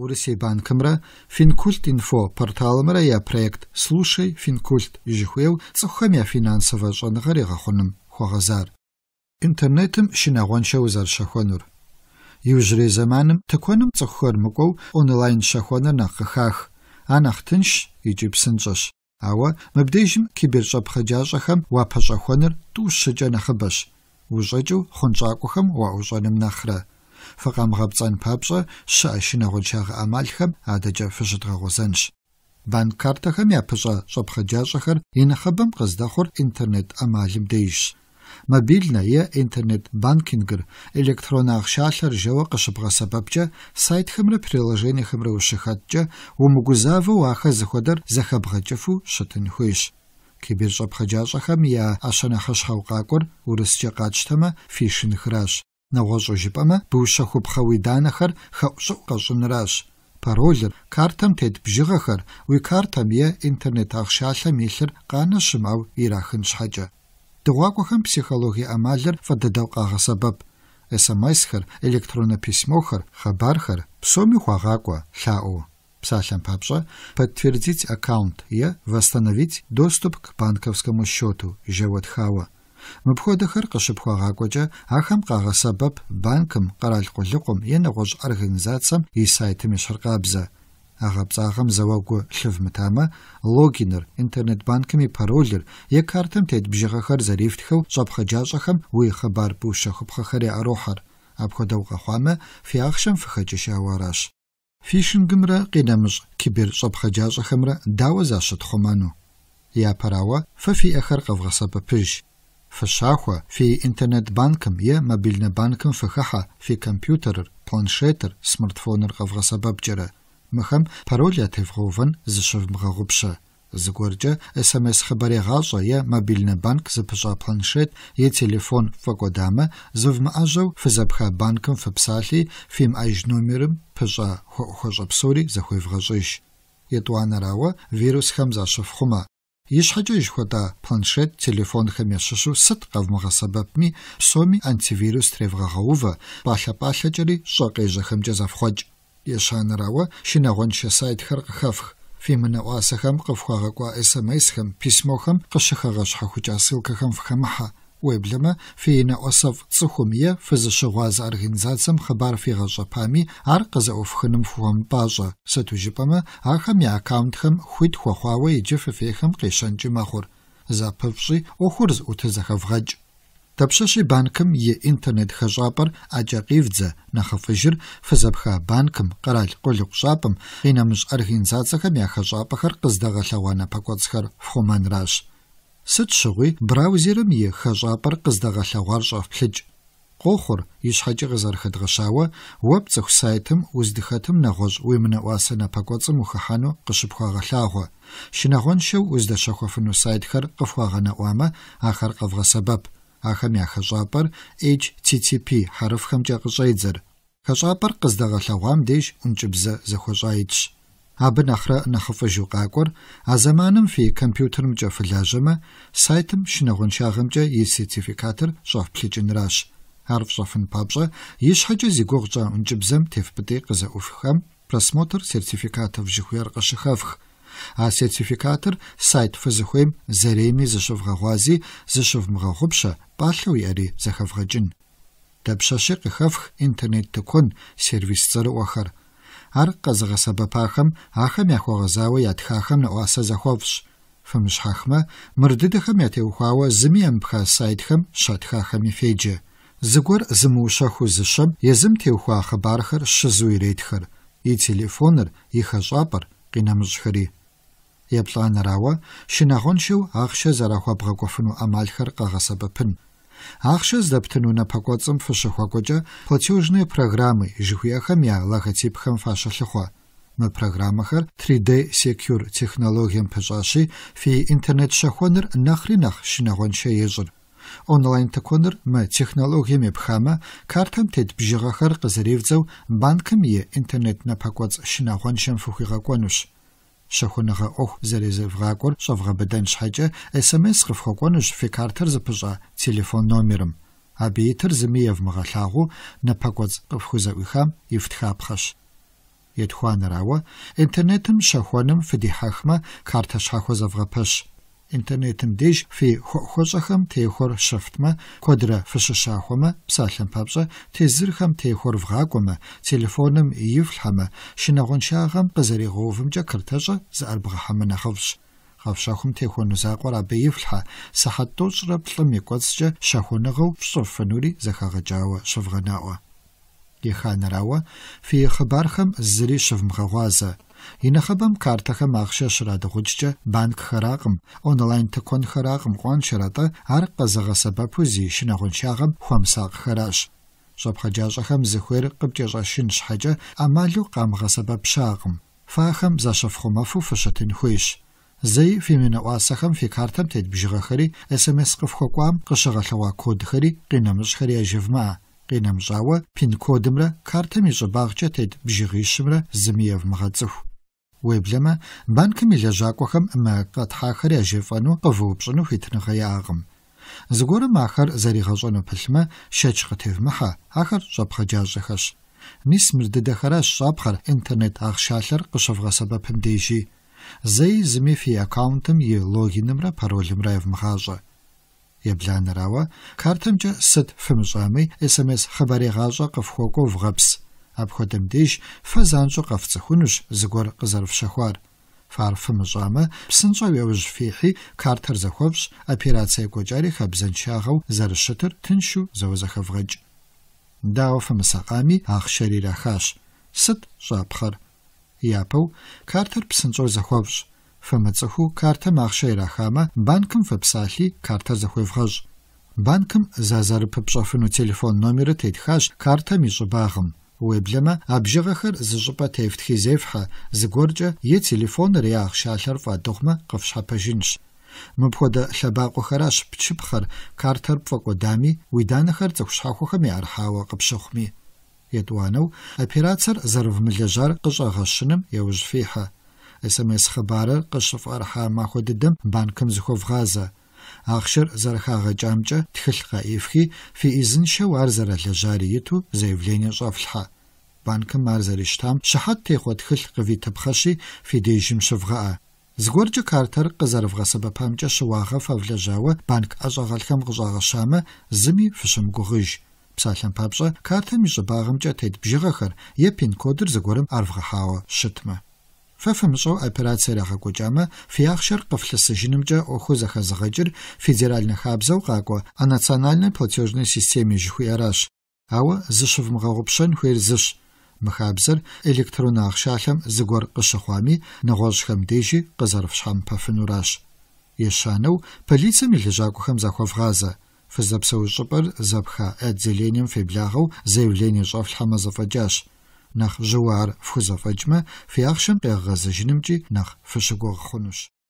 Урысей банкымра Финкульт инфо порталымра я проект «Слушай Финкульт» жихуев цӏыхухэм я финансовэ щӏэныгъэр егъэхъуным хуэгъэзар. Интернетым узар шахонур. Южри зэманым тыкуэным цӏыхухэр мыкӏуэу онлайн щэхуэныр нэхъ къыхах, а нэхъ тыншщ икӏи псынщӏэщ. Ауэ мыбдежым киберщӏэпхъэджащӏэхэм уапэщӏэхуэныр тӏущ щыкӏэ Ужаджу ущӏэкӏыу уа уаӏущӏэным нахра фыкъамыгъэпцӏэн папщӏэ щыӏэ шынагъуэншагъэ ӏэмалхэм адэкӏэ фыщыдгъэгъуэзэнщ. Банк картэхэм япыщӏэ щӏэпхъэджащӏэхэр и нэхъыбэм къыздэхъур интернет ӏэмалым дежщ. Мобильнэ е интернет банкингыр, электронэ ахъшалъэр жэуэ къыщыбгъэсэбэпкӏэ сайтхэмрэ приложениехэмрэ ущыхэткӏэ умыгузавэу ахэр зыхуэдэр зэхэбгъэкӏыфу щытын хуейщ киберщӏэпхъэджащӏэхэм я ӏэщэ нэхъыщхьэу къакӏуэр урыскӏэ къатщтэмэ фи ნაღოზო ჟიპამა ბუშახუ ფხავი დანახარ ხაუსო ყაზუნრაშ პაროლერ ქართამ თეთ ბჟიღახარ ვი ქართამია ინტერნეტ ახშალა მილერ ყანაშმავ ირახინ შაჯა დღვაკოხან ფსიქოლოგი ამალერ ფადადავ ყაღასაბაბ СМС-хэр, электронэ письмохэр, хабархэр, псоми хуагакӏо, лъаӏо. Псалъэм папщӏэ, подтвердить аккаунт е восстановить доступ к банковскому счету, жэуатхауа. მფხოდხარ ყშფხაღაკოჭა ახამ ყაღასაბაბ ბანკმ ყარალყულიყუმ ენეღოშ ორგანიზაციამ ისაითიმი შრყაბზა აღაბწაღამ ზავაგუ ლხვმთამა ლოგინერ ინტერნეტ ბანკმი პაროლერ ეკარტემ თეთბჟიღახარ ზერიფთხო ჭაფხაჯაჭახამ უი ხაბარ პუშახფხახარი აროხარ აფხოდავყახვამა ფიახშამ ფხაჯიშავარაშ ფიშინგმრა ყიდამს კიბერ ჭაფხაჯაჭახემრა დავაზაშთ ხომანო იაფარავა ფფი ახარ ყავღასაბაფიშ фыщахуэ, фи интернет-банкым е мобилнэ банкым фыхыхьэ фи компьютерыр, планшетыр, смартфоныр къэвгъэсэбэпкӏэрэ. Мыхэм пароль ятевгъэувэн зыщывмыгъэгъупщэ. Зыгуэркӏэ СМС хъыбарегъащӏэ е мобилнэ банк зыпыщӏа планшет е телефон фӏэкӏуэдамэ, зывмыӏэжьэу фызэпха банкым фыпсалъи фи мыӏэж номерым пыщӏа хуэӏухъуэщӏэ псори зэхуевгъэщӏыж. ЕтӀуанэрауэ вирусхэм защыф хъумэ. ისხაჯო ისხოთა планшет телефон ხემიაშუშუ სეთ ყავმაღა საბაბმი სომი ანტივირუს ტრევღაღაუვა ბაშა ბაშაჭრი შოყეჟა ხემჯაზა ფხვაჭ ეშანრავა შინაღონ შესაით ხარ ხაფხ ფიმნა ვასახამ ყფხვაღა კვა ესმეის ხემ ფისმოხამ ყშხაღა შხუჭა სილკა ხემ ხმაჰა Уэблема фейна осав цухумия фызышы гуаза организациям хабар фиға жапами ар қызы офхыным фуам бажа. Сату жипама ахам я аккаунтхам хуит хуахуауа и джифафейхам қешан джимахур. Запывши охурз утызаха вғадж. Тапшаши банкам е интернет хажапар аджақивдзе на хафыжыр фызабха банкам қарал қолюк жапам инамыш организациям я хажапахар қыздаға лауана пакоцхар фхуман раш. сыт щыгъуи браузерым и хэщӀапӀэр къыздэгъэлъэгъуар щӀэфплъыкӀ. Къохъур, и щхьэкӀэ къызэрыхэдгъэщауэ, уэ цӀыху сайтым уздэхэтым нэгъуэщӀ уемынэӀуасэ напэкӀуэцӀым ухыхьэну къыщыпхуагъэлъагъуэ. Шынагъуэншэу уздэщэхуэфыну сайтхэр къыфхуагъэнэӀуамэ, ахэр къэвгъэсэбэп. Ахэм я хэщӀапӀэр HTTP хьэрыфхэмкӀэ къыщӀедзэр. ХэщӀапӀэр къыздэгъэлъэгъуам деж ӀункӀыбзэ зэхуэщӀа итщ. абы нахра нахфыжу къакӏор а заманым фи компьютерымкӏэ фылажьэмэ сайтым щынэгъун щагъымкӏэ и сертификатыр щӏэфплъыкӏынращ ар фщӏэфын папщӏэ и щхьэкӏэ зи гугъукӏэ ӏункӏыбзэм тевпӏытӏи къызэӏуфхэм просмотр сертификатов жыхуер къыщыхэфх а сертификатыр сайт фызыхуейм зэрейми зыщывгъэгъуази зыщывмыгъэгъупщэ пӏалъэу иӏэри зэхэвгъэкӏын дапщэщи къыхэфх интернет тыкун сервис цӏэрыӏуэхэр Ар къэзыгъэсэбэпахэм ахэм яхуэгъэзауэ ятхахэм нэӏуасэ зэхуэфӏщ. Фымыщхьэхмэ, мыр дыдэхэм ятеухуауэ зыми эмбхъа сайтхэм и феджэ. Зыгуэр зымыущэху зыщэм езым теухуа хъыбархэр щызу иретхэр. И телефоныр, и хэщӏапӏэр къинэмыщӏхэри. Еплӏанэрауэ, шынагъуэншэу ахъшэ зэрахуабгъэкӏуэфыну ӏэмалхэр къэгъэсэбэпын. Ахшас дэптэну на пакоцэм фэшэ хуакоча платёжныя праграмы жыхуяхам я лагатипхэм фэшэ лэхуа. Мы программахэр 3D Secure технологиям пэшаши фи интернет шахонэр нахринах шинагонча езыр. Онлайн тэконэр мы технологиям эпхама картам тэд бжигахэр кызэривцэв банкам е интернет на пакоц шинагонча фухигакуануш. шахунага ох зарезервгакор шовгабдан шхаджа смс гыфхокониш фикартер зыпжа телефон номерм абитер змиевмга лагу напакоц гыфхузауиха ифтхапхаш етхуанарава интернетм шахуаным фидихахма карта шахузавгапаш интернетым деж фи хохохам техор шрифтма кодра фшшахома псалхам пабза тезирхам техор вгакома телефоным ивлхама шинагон шагам кызыриговымча кырташа зарбгахама нахавш хавшахум техону закора бейвлха сахатту шрифтлым икоцча шахунагыл фшфанури захагачава швганауа ихан рауа фи хабархам зри швмгаваза ინახაბამ ქართახა მახშაშრადა ხუჭჭა ბანკხრაყმ ონლაინ თქონხრაყმ ყონშრატა არ ყაზაღა საბაფუ ზიშინა ხუჭაღა ხომსაღხრაშ შაფხაჯაშახამ ზხვერ ყბჭაშაშინ შაჯა ამალუ ყამღა საბაფშაღმ ფახამ ზაშაფხომაფუ ფშათინ ხუიშ ზეი ფიმენა ვასახამ ფიქართამ თეთბჟღხრი sms ყფხოყვამ ყშაღალავა კოდხრი ყინამშხრი აჟევმა ყინამშავა პინკოდმრა ქართემიზო ბაღჭა თეთბჟღიშმრა ზმიევმღაწუ Уеблемэ банкым лежакӏохэм мэкъатхьэхэр яжефӏэну къывупщӏыну хуитыныгъэ яӏэкъым. Зыгорэм ахэр зэригъэщӏэну пылъмэ щэч къытевмыхьэ, ахэр щӏэпхъэджащӏэхэщ. Мис мыр дыдэхэращ щӏапхъэр интернет ахъшалъэр къыщывгъэсэбэпым дежи. Зэи зыми фи аккаунтым и логинымрэ паролымрэ евмыгъащӏэ. Ебланэрауэ картэмкӏэ сыт фымыщӏами, смс хъыбарегъащӏэ къыфхуэкӏуэу вгъэпс. апхотем деш фазанцо гафцхунуш згор кызарф шахвар фарфым жама псынцо яуж фихи картер захвш операция кочари хабзан чагау зарышытыр тыншу завазахавгач даофым саками ахшери рахаш сыт жапхар япау картер псынцо захвш фымцху картер махшери рахама банкым фыпсахи картер захвевгаш банкым зазарып пшафыну телефон номеры тетхаш картер мишу бахым уеблема абжыгъэхэр зыщӏыпӏэ тефтхи зефхьэ зыгуэркӏэ е телефоныр е ахъшалъэр фӏадыгъмэ къыфщхьэпэжынщ мыпхуэдэ лъэбакъуэхэращ пчыпхъэр картэр пфӏэкӏуэдами уи данэхэр цӏыху щхьэхуэхэм яӏэрыхьауэ къыпщыхъуми етӏуанэу операциер зэрывмылэжьар къыщӏэгъэщыным яужь фихьэ смс хъыбарыр къыщыфӏэрыхьа махуэ дыдэм банкым зыхуэвгъазэ ахшер зархага жамча тхылха ифхи фиизин шау ар зарала жариету заявление жавлха банк марзариштам шахат техо тхылха ви тапхаши фидежим шавгаа згорчу картар кызарвга сабапамча шуага фавлажава банк ажагалхам гызага шама зими фишим гугыж псалам папша картам ижа багамча тед бжигахар епин кодр згорым арвга хао шытма Фэ фымыщӏэу операцие ирагъэкӏуэкӏамэ, фи ахъшэр къыфлъысыжынымкӏэ ӏуэхур зэхэзыгъэкӏыр федеральнэ хабзэу къакӏуэ, а национальнэ платежнэ системе жыхуиӏэращ. Ауэ зыщывмыгъэгъупщэн хуейр зыщ. Мы хабзэр электронэ ахъшалъэм зыгуэр къыщыхъуами, нэгъуэщӏхэм дежи къызэрыфщхьэмпэфынуращ. Ещанэу полицием и лэжьакӏуэхэм захуэвгъазэ фызэпсэу щӏыпӏэр зэпха отделением феблагъэу заявление щӏэфлъхьэмэ зэфӏэкӏащ. nach Joar Fuzafajme, fiachshem pe gazajinimji nach fashagor khunush.